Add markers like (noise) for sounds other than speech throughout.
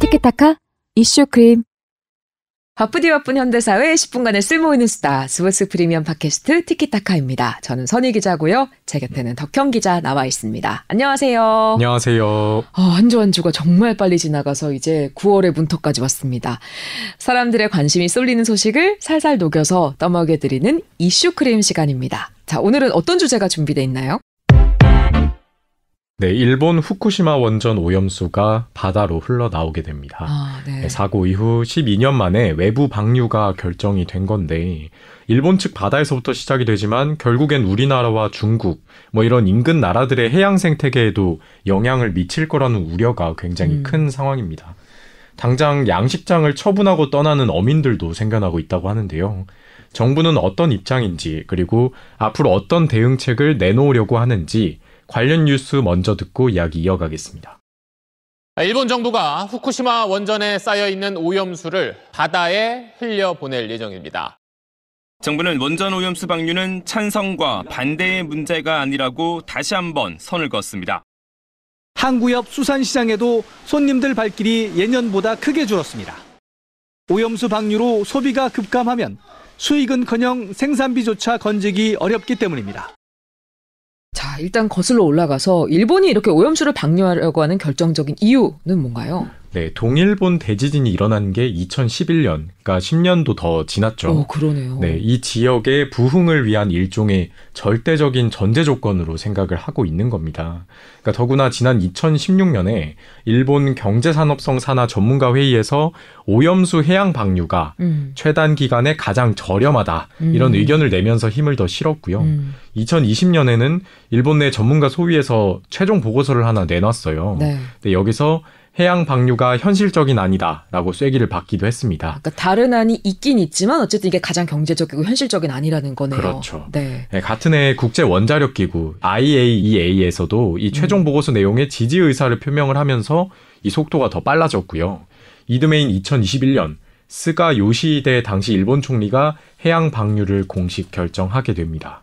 티키타카 이슈크림 바쁘디 바쁜 현대사회 10분간의 쓸모 있는 수다 스브스 프리미엄 팟캐스트 티키타카입니다. 저는 선희 기자고요. 제 곁에는 덕현 기자 나와 있습니다. 안녕하세요. 안녕하세요. 어, 한주 한 주가 정말 빨리 지나가서 이제 9월의 문턱까지 왔습니다. 사람들의 관심이 쏠리는 소식을 살살 녹여서 떠먹여드리는 이슈 크림 시간입니다. 자 오늘은 어떤 주제가 준비돼 있나요? 네, 일본 후쿠시마 원전 오염수가 바다로 흘러나오게 됩니다. 아, 네. 네 사고 이후 12년 만에 외부 방류가 결정이 된 건데 일본 측 바다에서부터 시작이 되지만 결국엔 우리나라와 중국 뭐 이런 인근 나라들의 해양 생태계에도 영향을 미칠 거라는 우려가 굉장히 음. 큰 상황입니다. 당장 양식장을 처분하고 떠나는 어민들도 생겨나고 있다고 하는데요. 정부는 어떤 입장인지 그리고 앞으로 어떤 대응책을 내놓으려고 하는지 관련 뉴스 먼저 듣고 이야기 이어가겠습니다. 일본 정부가 후쿠시마 원전에 쌓여 있는 오염수를 바다에 흘려보낼 예정입니다. 정부는 원전 오염수 방류는 찬성과 반대의 문제가 아니라고 다시 한번 선을 그었습니다. 항구옆 수산시장에도 손님들 발길이 예년보다 크게 줄었습니다. 오염수 방류로 소비가 급감하면 수익은커녕 생산비조차 건지기 어렵기 때문입니다. 일단 거슬러 올라가서 일본이 이렇게 오염수를 방류하려고 하는 결정적인 이유는 뭔가요? 네, 동일본 대지진이 일어난 게 2011년, 그러니까 10년도 더 지났죠. 오, 그러네요. 네, 이 지역의 부흥을 위한 일종의 절대적인 전제 조건으로 생각을 하고 있는 겁니다. 그러니까 더구나 지난 2016년에 일본 경제산업성 산하 전문가 회의에서 오염수 해양 방류가 음. 최단 기간에 가장 저렴하다 음. 이런 의견을 내면서 힘을 더 실었고요. 음. 2020년에는 일본 내 전문가 소위에서 최종 보고서를 하나 내놨어요. 네. 근데 여기서 해양 방류가 현실적인 아니다라고 쐐기를 받기도 했습니다. 그러니까 다른 안이 있긴 있지만 어쨌든 이게 가장 경제적이고 현실적인 안이라는 거네요. 그렇죠. 네. 네 같은 해 국제 원자력 기구 IAEA에서도 이 음. 최종 보고서 음. 내용에 지지 의사를 표명을 하면서 이 속도가 더 빨라졌고요. 이듬해인 2021년 스가 요시히데 당시 일본 총리가 해양 방류를 공식 결정하게 됩니다.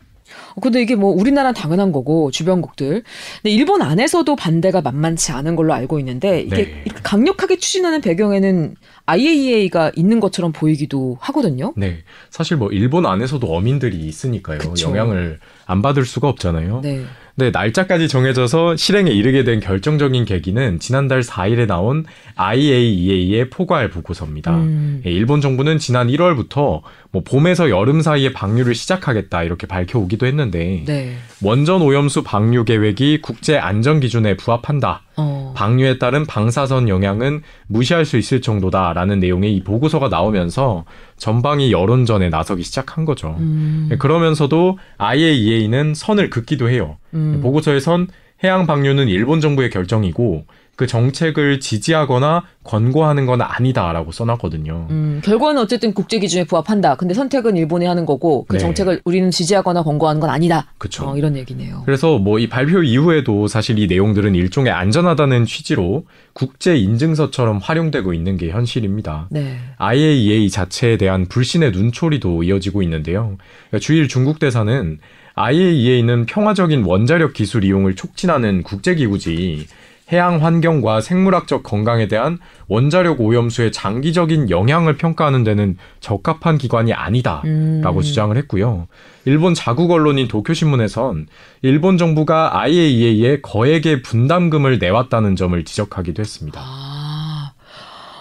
근데 이게 뭐 우리나라는 당연한 거고 주변국들. 근데 일본 안에서도 반대가 만만치 않은 걸로 알고 있는데 이게 네. 강력하게 추진하는 배경에는 IAEA가 있는 것처럼 보이기도 하거든요. 네. 사실 뭐 일본 안에서도 어민들이 있으니까요. 그쵸. 영향을 안 받을 수가 없잖아요. 네. 네, 날짜까지 정해져서 실행에 이르게 된 결정적인 계기는 지난달 4일에 나온 IAEA의 포괄 보고서입니다. 음. 예, 일본 정부는 지난 1월부터 뭐 봄에서 여름 사이에 방류를 시작하겠다 이렇게 밝혀오기도 했는데 네. 원전 오염수 방류 계획이 국제 안전 기준에 부합한다. 어. 방류에 따른 방사선 영향은 무시할 수 있을 정도다라는 내용의 이 보고서가 나오면서 전방이 여론전에 나서기 시작한 거죠. 음. 네, 그러면서도 IAEA는 선을 긋기도 해요. 음. 보고서에선 해양 방류는 일본 정부의 결정이고 그 정책을 지지하거나 권고하는 건 아니다라고 써놨거든요. 음, 결과는 어쨌든 국제 기준에 부합한다. 근데 선택은 일본이 하는 거고 그 네. 정책을 우리는 지지하거나 권고하는 건 아니다. 그렇 어, 이런 얘기네요. 그래서 뭐 이 발표 이후에도 사실 이 내용들은 일종의 안전하다는 취지로 국제 인증서처럼 활용되고 있는 게 현실입니다. 네. IAEA 자체에 대한 불신의 눈초리도 이어지고 있는데요. 그러니까 주일 중국 대사는 IAEA는 평화적인 원자력 기술 이용을 촉진하는 국제기구지 해양 환경과 생물학적 건강에 대한 원자력 오염수의 장기적인 영향을 평가하는 데는 적합한 기관이 아니다라고 음. 주장을 했고요. 일본 자국 언론인 도쿄신문에선 일본 정부가 IAEA에 거액의 분담금을 내왔다는 점을 지적하기도 했습니다. 아,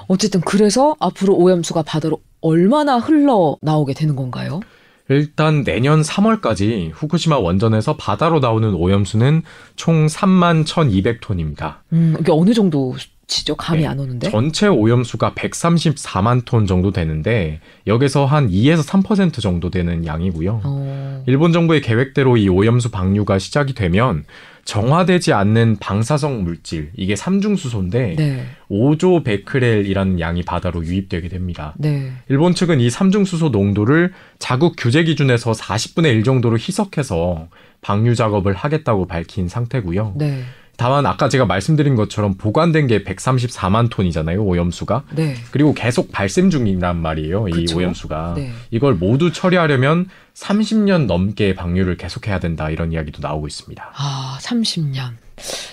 어쨌든 그래서 앞으로 오염수가 바다로 얼마나 흘러 나오게 되는 건가요? 일단 내년 3월까지 후쿠시마 원전에서 바다로 나오는 오염수는 총 3만 1,200톤입니다. 음, 이게 어느 정도 수치죠? 감이 네. 안 오는데. 전체 오염수가 134만 톤 정도 되는데 여기서 한 2에서 3% 정도 되는 양이고요. 어... 일본 정부의 계획대로 이 오염수 방류가 시작이 되면 정화되지 않는 방사성 물질 이게 삼중수소인데 네. 5조 베크렐이라는 양이 바다로 유입되게 됩니다. 네. 일본 측은 이 삼중수소 농도를 자국 규제 기준에서 40분의 1 정도로 희석해서 방류 작업을 하겠다고 밝힌 상태고요. 네. 다만 아까 제가 말씀드린 것처럼 보관된 게 134만 톤이잖아요 오염수가. 네. 그리고 계속 발생 중이란 말이에요 이 그쵸? 오염수가. 네. 이걸 모두 처리하려면 30년 넘게 방류를 계속해야 된다 이런 이야기도 나오고 있습니다. 아 30년.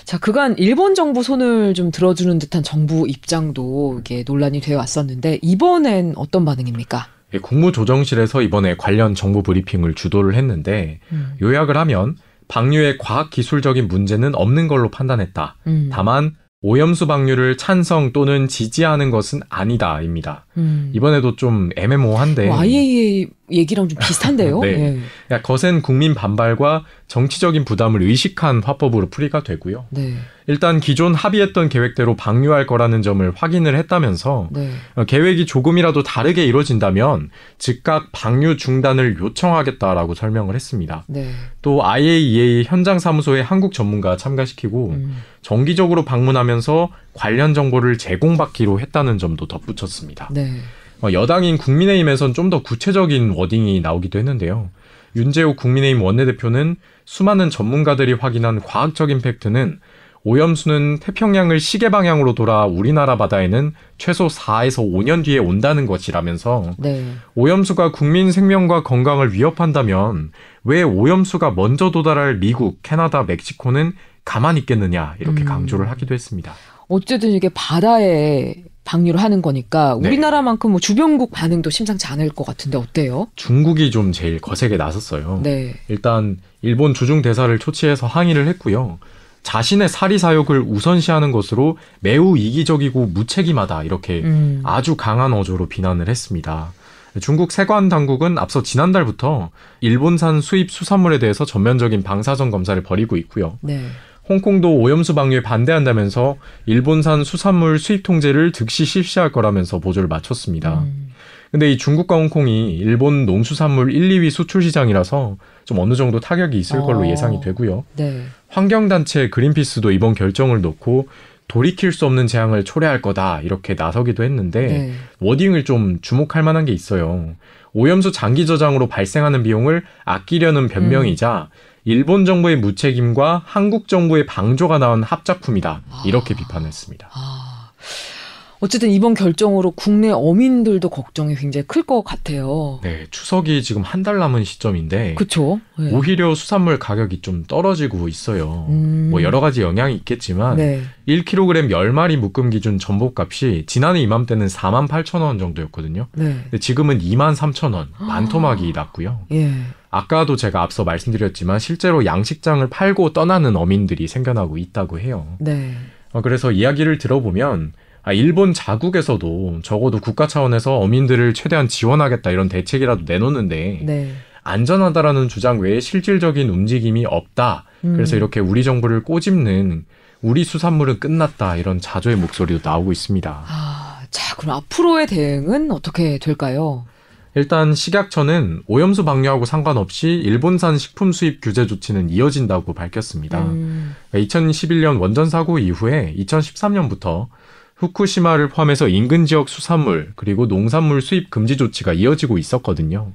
자, 그간 일본 정부 손을 좀 들어주는 듯한 정부 입장도 이게 논란이 되어 왔었는데 이번엔 어떤 반응입니까? 예, 국무조정실에서 이번에 관련 정부 브리핑을 주도를 했는데 음. 요약을 하면 방류의 과학기술적인 문제는 없는 걸로 판단했다. 음. 다만 오염수 방류를 찬성 또는 지지하는 것은 아니다입니다. 음. 이번에도 좀 애매모호한데. YAA 얘기랑 좀 비슷한데요. (laughs) 네. 예. 거센 국민 반발과 정치적인 부담을 의식한 화법으로 풀이가 되고요. 네. 일단 기존 합의했던 계획대로 방류할 거라는 점을 확인을 했다면서 네. 어, 계획이 조금이라도 다르게 이루어진다면 즉각 방류 중단을 요청하겠다라고 설명을 했습니다. 네. 또 IAEA 현장 사무소에 한국 전문가 참가시키고 음. 정기적으로 방문하면서 관련 정보를 제공받기로 했다는 점도 덧붙였습니다. 네. 뭐 여당인 국민의힘에선 좀 더 구체적인 워딩이 나오기도 했는데요. 윤재호 국민의힘 원내대표는 수많은 전문가들이 확인한 과학적인 팩트는 오염수는 태평양을 시계 방향으로 돌아 우리나라 바다에는 최소 4에서 5년 뒤에 온다는 것이라면서 네. 오염수가 국민 생명과 건강을 위협한다면 왜 오염수가 먼저 도달할 미국, 캐나다, 멕시코는 가만히 있겠느냐 이렇게 음. 강조를 하기도 했습니다. 어쨌든 이게 바다에 방류를 하는 거니까 네. 우리나라만큼 뭐 주변국 반응도 심상치 않을 것 같은데 어때요? 중국이 좀 제일 거세게 나섰어요. 네. 일단 일본 주중 대사를 초치해서 항의를 했고요. 자신의 사리 사욕을 우선시하는 것으로 매우 이기적이고 무책임하다 이렇게 음. 아주 강한 어조로 비난을 했습니다. 중국 세관 당국은 앞서 지난달부터 일본산 수입 수산물에 대해서 전면적인 방사선 검사를 벌이고 있고요. 네. 홍콩도 오염수 방류에 반대한다면서 일본산 수산물 수입 통제를 즉시 실시할 거라면서 보조를 마쳤습니다. 음. 근데 이 중국과 홍콩이 일본 농수산물 1, 2위 수출 시장이라서 좀 어느 정도 타격이 있을 걸로 아. 예상이 되고요. 네. 환경단체 그린피스도 이번 결정을 놓고 돌이킬 수 없는 재앙을 초래할 거다 이렇게 나서기도 했는데 네. 워딩을 좀 주목할 만한 게 있어요. 오염수 장기 저장으로 발생하는 비용을 아끼려는 변명이자 음. 일본 정부의 무책임과 한국 정부의 방조가 나온 합작품이다. 이렇게 아. 비판했습니다. 아. 어쨌든 이번 결정으로 국내 어민들도 걱정이 굉장히 클 것 같아요. 네, 추석이 지금 한 달 남은 시점인데, 그렇 네. 오히려 수산물 가격이 좀 떨어지고 있어요. 음. 뭐 여러 가지 영향이 있겠지만, 네. 1kg 10마리 묶음 기준 전복값이 지난해 이맘때는 4만 8천 원 정도였거든요. 네. 근데 지금은 2만 3천 원, 반토막이 아. 났고요. 예. 아까도 제가 앞서 말씀드렸지만 실제로 양식장을 팔고 떠나는 어민들이 생겨나고 있다고 해요. 네. 어, 그래서 이야기를 들어보면 아, 일본 자국에서도 적어도 국가 차원에서 어민들을 최대한 지원하겠다 이런 대책이라도 내놓는데 네. 안전하다라는 주장 외에 실질적인 움직임이 없다. 음. 그래서 이렇게 우리 정부를 꼬집는 우리 수산물은 끝났다 이런 자조의 목소리도 나오고 있습니다. 아, 자 그럼 앞으로의 대응은 어떻게 될까요? 일단 식약처는 오염수 방류하고 상관없이 일본산 식품 수입 규제 조치는 이어진다고 밝혔습니다. 음. 2011년 그러니까 원전 사고 이후에 2013년부터 후쿠시마를 포함해서 인근 지역 수산물 그리고 농산물 수입 금지 조치가 이어지고 있었거든요.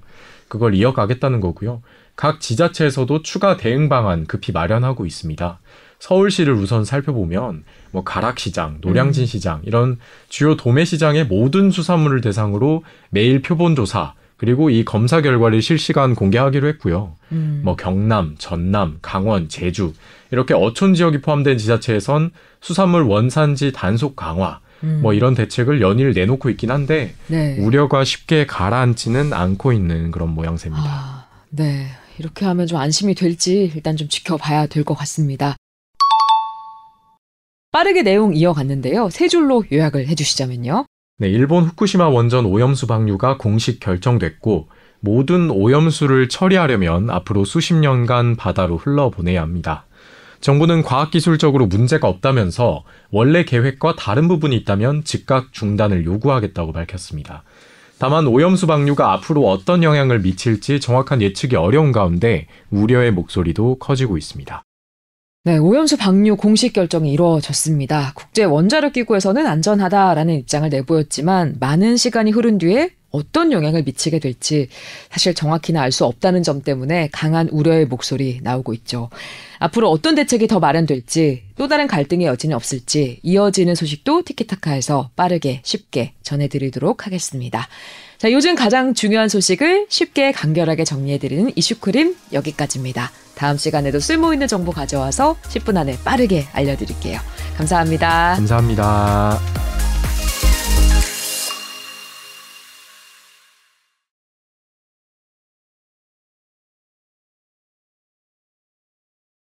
그걸 이어가겠다는 거고요. 각 지자체에서도 추가 대응 방안 급히 마련하고 있습니다. 서울시를 우선 살펴보면 뭐 가락시장, 노량진 음. 시장 이런 주요 도매 시장의 모든 수산물을 대상으로 매일 표본 조사 그리고 이 검사 결과를 실시간 공개하기로 했고요. 음. 뭐 경남, 전남, 강원, 제주 이렇게 어촌 지역이 포함된 지자체에선 수산물 원산지 단속 강화 음. 뭐 이런 대책을 연일 내놓고 있긴 한데 네. 우려가 쉽게 가라앉지는 않고 있는 그런 모양새입니다. 아, 네. 이렇게 하면 좀 안심이 될지 일단 좀 지켜봐야 될 것 같습니다. 빠르게 내용 이어갔는데요. 세 줄로 요약을 해주시자면요. 네, 일본 후쿠시마 원전 오염수 방류가 공식 결정됐고 모든 오염수를 처리하려면 앞으로 수십 년간 바다로 흘러보내야 합니다. 정부는 과학기술적으로 문제가 없다면서 원래 계획과 다른 부분이 있다면 즉각 중단을 요구하겠다고 밝혔습니다. 다만 오염수 방류가 앞으로 어떤 영향을 미칠지 정확한 예측이 어려운 가운데 우려의 목소리도 커지고 있습니다. 네, 오염수 방류 공식 결정이 이루어졌습니다. 국제 원자력 기구에서는 안전하다라는 입장을 내보였지만 많은 시간이 흐른 뒤에 어떤 영향을 미치게 될지 사실 정확히는 알 수 없다는 점 때문에 강한 우려의 목소리 나오고 있죠. 앞으로 어떤 대책이 더 마련될지 또 다른 갈등의 여지는 없을지 이어지는 소식도 티키타카에서 빠르게 쉽게 전해드리도록 하겠습니다. 자, 요즘 가장 중요한 소식을 쉽게 간결하게 정리해드리는 이슈크림 여기까지입니다. 다음 시간에도 쓸모있는 정보 가져와서 10분 안에 빠르게 알려드릴게요. 감사합니다. 감사합니다.